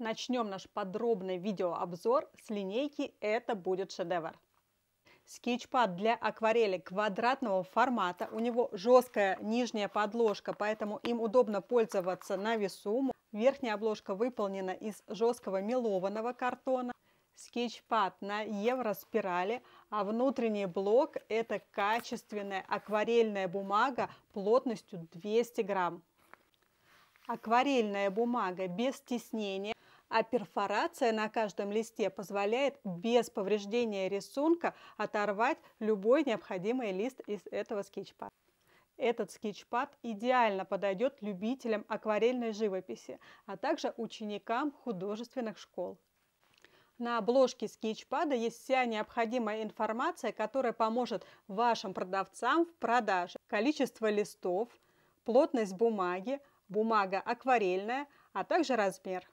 начнем наш подробный видеообзор с линейки «Это будет шедевр». Скетчпад для акварели квадратного формата. У него жесткая нижняя подложка, поэтому им удобно пользоваться на весу. Верхняя обложка выполнена из жесткого мелованного картона. Скетчпад на евроспирали, а внутренний блок – это качественная акварельная бумага плотностью 200 грамм акварельная бумага без тиснения, а перфорация на каждом листе позволяет без повреждения рисунка оторвать любой необходимый лист из этого скетчпада. Этот скетчпад идеально подойдет любителям акварельной живописи, а также ученикам художественных школ. На обложке скетчпада есть вся необходимая информация, которая поможет вашим продавцам в продаже. Количество листов, плотность бумаги, бумага акварельная, а также размер.